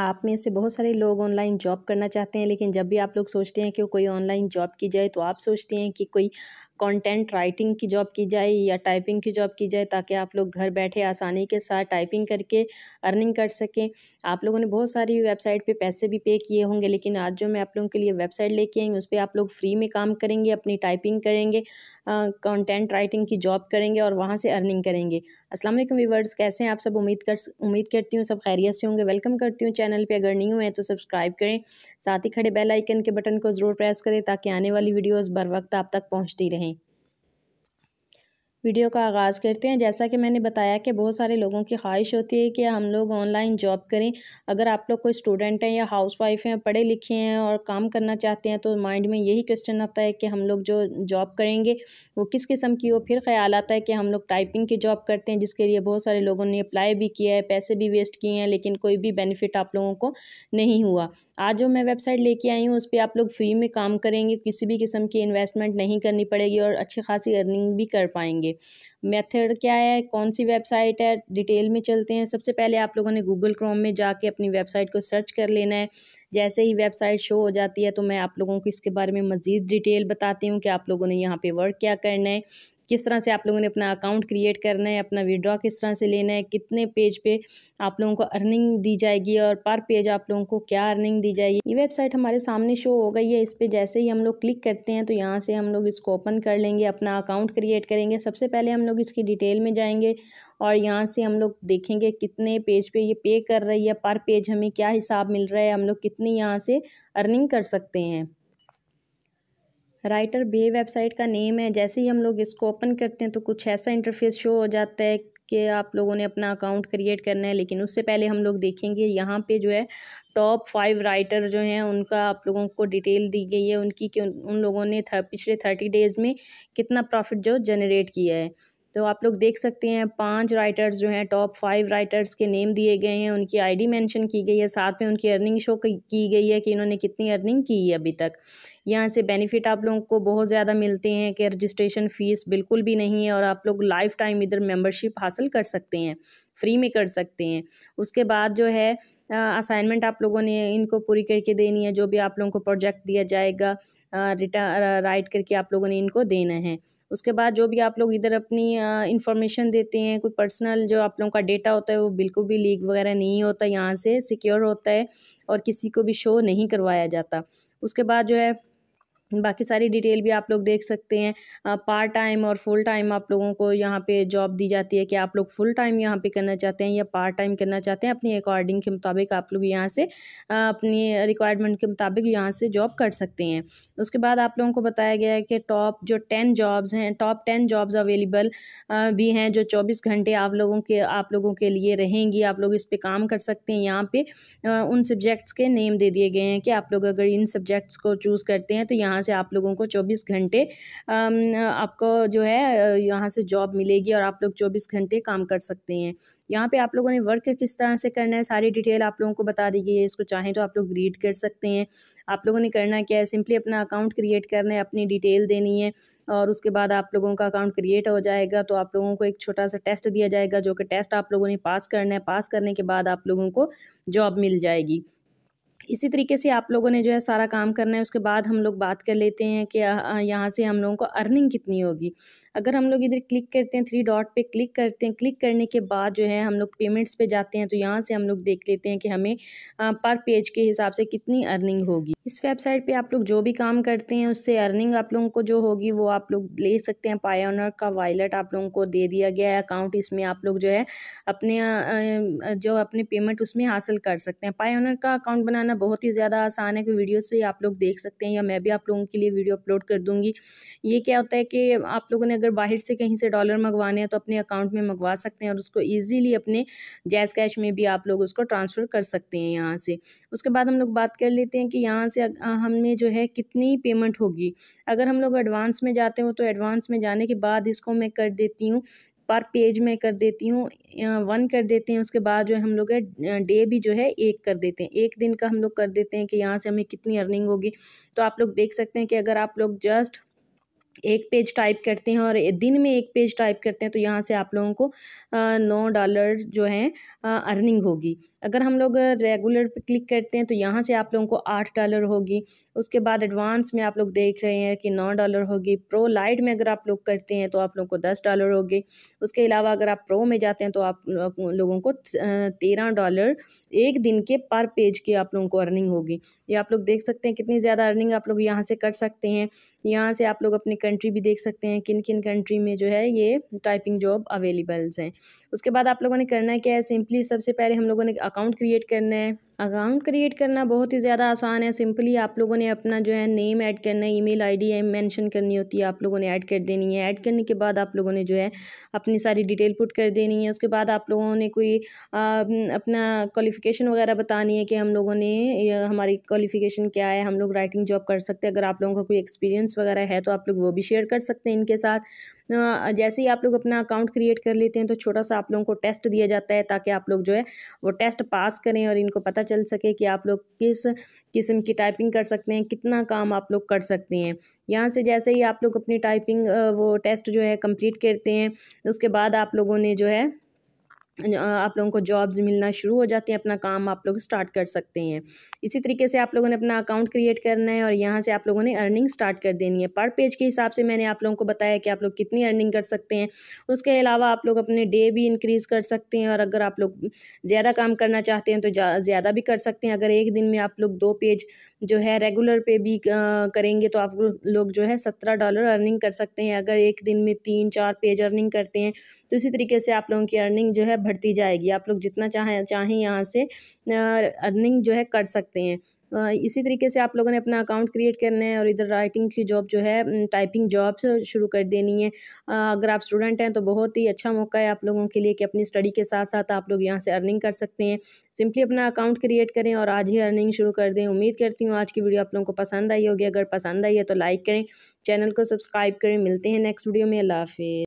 आप में से बहुत सारे लोग ऑनलाइन जॉब करना चाहते हैं लेकिन जब भी आप लोग सोचते हैं कि कोई ऑनलाइन जॉब की जाए तो आप सोचते हैं कि कोई कंटेंट राइटिंग की जॉब की जाए या टाइपिंग की जॉब की जाए ताकि आप लोग घर बैठे आसानी के साथ टाइपिंग करके अर्निंग कर सकें आप लोगों ने बहुत सारी वेबसाइट पे पैसे भी पे किए होंगे लेकिन आज जो मैं आप लोगों के लिए वेबसाइट लेके आई उस पर आप लोग फ्री में काम करेंगे अपनी टाइपिंग करेंगे कंटेंट राइटिंग की जॉब करेंगे और वहाँ से अर्निंग करेंगे असलम व्यूवर्स कैसे हैं आप सब उम्मीद कर उम्मीद करती हूँ सब खैरियत से होंगे वेलकम करती हूँ चैनल पर अगर नहीं हुए हैं तो सब्सक्राइब करें साथ ही खड़े बेल आइकन के बटन को ज़रूर प्रेस करें ताकि आने वाली वीडियोज़ बर वक्त आप तक पहुँचती रहें वीडियो का आगाज़ करते हैं जैसा कि मैंने बताया कि बहुत सारे लोगों की ख्वाहिश होती है कि हम लोग ऑनलाइन जॉब करें अगर आप लोग कोई स्टूडेंट हैं या हाउस वाइफ हैं पढ़े लिखे हैं और काम करना चाहते हैं तो माइंड में यही क्वेश्चन आता है कि हम लोग जो जॉब करेंगे वो किस किस्म की हो फिर ख्याल आता है कि हम लोग टाइपिंग की जॉब करते हैं जिसके लिए बहुत सारे लोगों ने अप्लाई भी किया है पैसे भी वेस्ट किए हैं लेकिन कोई भी बेनिफिट आप लोगों को नहीं हुआ आज जो मैं वेबसाइट लेके आई हूँ उस पर आप लोग फ्री में काम करेंगे किसी भी किस्म की इन्वेस्टमेंट नहीं करनी पड़ेगी और अच्छी खासी अर्निंग भी कर पाएंगे मेथड क्या है कौन सी वेबसाइट है डिटेल में चलते हैं सबसे पहले आप लोगों ने गूगल क्रोम में जाके अपनी वेबसाइट को सर्च कर लेना है जैसे ही वेबसाइट शो हो जाती है तो मैं आप लोगों को इसके बारे में मज़ीद डिटेल बताती हूँ कि आप लोगों ने यहाँ पे वर्क क्या करना है किस तरह से आप लोगों ने अपना अकाउंट क्रिएट करना है अपना विड्रॉ किस तरह से लेना है कितने पेज पे आप लोगों को अर्निंग दी जाएगी और पर पेज आप लोगों को क्या अर्निंग दी जाएगी ये वेबसाइट हमारे सामने शो हो गई है इस पर जैसे ही हम लोग क्लिक करते हैं तो यहाँ से हम लोग इसको ओपन कर लेंगे अपना अकाउंट क्रिएट करेंगे सबसे पहले हम लोग इसकी डिटेल में जाएंगे और यहाँ से हम लोग देखेंगे कितने पेज पे ये पे कर रही है पर पेज हमें क्या हिसाब मिल रहा है हम लोग कितनी यहाँ से अर्निंग कर सकते हैं राइटर बे वेबसाइट का नेम है जैसे ही हम लोग इसको ओपन करते हैं तो कुछ ऐसा इंटरफेस शो हो जाता है कि आप लोगों ने अपना अकाउंट क्रिएट करना है लेकिन उससे पहले हम लोग देखेंगे यहाँ पे जो है टॉप फाइव राइटर जो हैं उनका आप लोगों को डिटेल दी गई है उनकी कि उन, लोगों ने पिछले थर्टी डेज़ में कितना प्रॉफिट जो जनरेट किया है तो आप लोग देख सकते हैं पांच राइटर्स जो हैं टॉप फाइव राइटर्स के नेम दिए गए हैं उनकी आईडी मेंशन की गई है साथ में उनकी अर्निंग शो की गई है कि इन्होंने कितनी अर्निंग की है अभी तक यहाँ से बेनिफिट आप लोगों को बहुत ज़्यादा मिलते हैं कि रजिस्ट्रेशन फ़ीस बिल्कुल भी नहीं है और आप लोग लाइफ टाइम इधर मेम्बरशिप हासिल कर सकते हैं फ्री में कर सकते हैं उसके बाद जो है असाइनमेंट आप लोगों ने इनको पूरी करके देनी है जो भी आप लोगों को प्रोजेक्ट दिया जाएगा रिटर्न राइट करके आप लोगों ने इनको देना है उसके बाद जो भी आप लोग इधर अपनी इंफॉर्मेशन देते हैं कोई पर्सनल जो आप लोगों का डेटा होता है वो बिल्कुल भी लीक वगैरह नहीं होता यहाँ से सिक्योर होता है और किसी को भी शो नहीं करवाया जाता उसके बाद जो है बाकी सारी डिटेल भी आप लोग देख सकते हैं पार्ट टाइम और फुल टाइम आप लोगों को यहाँ पे जॉब दी जाती है कि आप लोग फुल टाइम यहाँ पे करना चाहते हैं या पार्ट टाइम करना चाहते हैं अपनी अकॉर्डिंग के मुताबिक आप लोग यहाँ से अपनी रिक्वायरमेंट के मुताबिक यहाँ से जॉब कर सकते हैं उसके बाद आप लोगों को बताया गया है कि टॉप जो टेन जॉब्स हैं टॉप टेन जॉब्स अवेलेबल भी हैं जो चौबीस घंटे आप लोगों के आप लोगों के लिए रहेंगी आप लोग इस पर काम कर सकते हैं यहाँ पर उन सब्जेक्ट्स के नेम दे दिए गए हैं कि आप लोग अगर इन सब्जेक्ट्स को चूज़ करते हैं तो यहाँ यहाँ से आप लोगों को चौबीस घंटे आपको जो है यहाँ से जॉब मिलेगी और आप लोग चौबीस घंटे काम कर सकते हैं यहाँ पे आप लोगों ने वर्क किस तरह से करना है सारी डिटेल आप लोगों को बता दी गई है इसको चाहें तो आप लोग रीड कर सकते हैं आप लोगों ने करना क्या है सिंपली अपना अकाउंट क्रिएट करना है अपनी डिटेल देनी है और उसके बाद आप लोगों का अकाउंट क्रिएट हो जाएगा तो आप लोगों को एक छोटा सा टेस्ट दिया जाएगा जो कि टेस्ट आप लोगों ने पास करना है पास करने के बाद आप लोगों को जॉब मिल जाएगी इसी तरीके से आप लोगों ने जो है सारा काम करना है उसके बाद हम लोग बात कर लेते हैं कि यहाँ से हम लोगों को अर्निंग कितनी होगी अगर हम लोग इधर क्लिक करते हैं थ्री डॉट पे क्लिक करते हैं क्लिक करने के बाद जो है हम लोग पेमेंट्स पे जाते हैं तो यहाँ से हम लोग देख लेते हैं कि हमें पर पेज के हिसाब से कितनी अर्निंग होगी इस वेबसाइट पे आप लोग जो भी काम करते हैं उससे अर्निंग आप लोगों को जो होगी वो आप लोग ले सकते हैं पायोनर का वॉलेट आप लोगों को दे दिया गया है अकाउंट इसमें आप लोग जो है अपने जो अपने पेमेंट उसमें हासिल कर सकते हैं पायोनर का अकाउंट बनाना बहुत ही ज़्यादा आसान है कि वीडियो से आप लोग देख सकते हैं या मैं भी आप लोगों के लिए वीडियो अपलोड कर दूँगी ये क्या होता है कि आप लोगों ने अगर बाहर से कहीं से डॉलर मंगवाने हैं तो अपने अकाउंट में मंगवा सकते हैं और उसको ईजीली अपने जैज़ कैश में भी आप लोग उसको ट्रांसफ़र कर सकते हैं यहाँ से उसके बाद हम लोग बात कर लेते हैं कि यहाँ से हमने जो है कितनी पेमेंट होगी अगर हम लोग एडवांस में जाते हो तो एडवांस में जाने के बाद इसको मैं कर देती हूँ पर पेज में कर देती हूँ वन कर देते हैं उसके बाद जो है हम लोग डे भी जो है एक कर देते हैं एक दिन का हम लोग कर देते हैं कि यहाँ से हमें कितनी अर्निंग होगी तो आप लोग देख सकते हैं कि अगर आप लोग जस्ट एक पेज टाइप करते हैं और दिन में एक पेज टाइप करते हैं तो यहाँ से आप लोगों को नौ डॉलर जो है अर्निंग होगी अगर हम लोग रेगुलर पे क्लिक करते हैं तो यहाँ से आप लोगों को आठ डॉलर होगी उसके बाद एडवांस में आप लोग देख रहे हैं कि नौ डॉलर होगी प्रो लाइट में अगर आप लोग करते हैं तो आप लोगों को दस डॉलर होगी उसके अलावा अगर आप प्रो में जाते हैं तो आप लोगों को तेरह डॉलर एक दिन के पर पेज की आप लोगों को अर्निंग होगी ये आप लोग देख सकते हैं कितनी ज़्यादा अर्निंग आप लोग यहाँ से कर सकते हैं यहाँ से आप लोग अपनी कंट्री भी देख सकते हैं किन किन कंट्री में जो है ये टाइपिंग जॉब अवेलेबल्स हैं उसके बाद आप लोगों ने करना क्या है सिंपली सबसे पहले हम लोगों ने अकाउंट क्रिएट करना है अकाउंट क्रिएट करना बहुत ही ज़्यादा आसान है सिंपली आप लोगों ने अपना जो है नेम ऐड करना है ईमेल आईडी डी मेंशन करनी होती है आप लोगों ने ऐड कर देनी है ऐड करने के बाद आप लोगों ने जो है अपनी सारी डिटेल पुट कर देनी है उसके बाद आप लोगों ने कोई आ, अपना क्वालिफ़िकेशन वगैरह बतानी है कि हम लोगों ने हमारी क्वालिफ़िकेशन क्या है हम लोग राइटिंग जॉब कर सकते हैं अगर आप लोगों का कोई एक्सपीरियंस वगैरह है तो आप लोग वो भी शेयर कर सकते हैं इनके साथ जैसे ही आप लोग अपना अकाउंट क्रिएट कर लेते हैं तो छोटा सा आप लोगों को टेस्ट दिया जाता है ताकि आप लोग जो है वो टेस्ट पास करें और इनको पता चल सके कि आप लोग किस किस्म की टाइपिंग कर सकते हैं कितना काम आप लोग कर सकते हैं यहाँ से जैसे ही आप लोग अपनी टाइपिंग वो टेस्ट जो है कंप्लीट करते हैं उसके बाद आप लोगों ने जो है आप लोगों को जॉब्स मिलना शुरू हो जाती हैं अपना काम आप लोग स्टार्ट कर सकते हैं इसी तरीके से आप लोगों ने अपना अकाउंट क्रिएट करना है और यहाँ से आप लोगों ने अर्निंग स्टार्ट कर देनी है पर पेज के हिसाब से मैंने आप लोगों को बताया कि आप लोग कितनी अर्निंग कर सकते हैं उसके अलावा आप लोग अपने डे भी इंक्रीज़ कर सकते हैं और अगर आप लोग ज़्यादा काम करना चाहते हैं तो ज़्यादा भी कर सकते हैं अगर एक दिन में आप लोग दो पेज जो है रेगुलर पे भी करेंगे तो आप लोग जो है सत्रह डॉलर अर्निंग कर सकते हैं अगर एक दिन में तीन चार पेज अर्निंग करते हैं तो इसी तरीके से आप लोगों की अर्निंग जो है बढ़ती जाएगी आप लोग जितना चाहें चाहें यहाँ से अर्निंग जो है कर सकते हैं इसी तरीके से आप लोगों ने अपना अकाउंट क्रिएट करना है और इधर राइटिंग की जॉब जो है टाइपिंग जॉब शुरू कर देनी है अगर आप स्टूडेंट हैं तो बहुत ही अच्छा मौका है आप लोगों के लिए कि अपनी स्टडी के साथ साथ आप लोग यहाँ से अर्निंग कर सकते हैं सिंपली अपना अकाउंट क्रिएट करें और आज ही अर्निंग शुरू कर दें उम्मीद करती हूँ आज की वीडियो आप लोगों को पसंद आई होगी अगर पसंद आई है तो लाइक करें चैनल को सब्सक्राइब करें मिलते हैं नेक्स्ट वीडियो में अला हाफिज़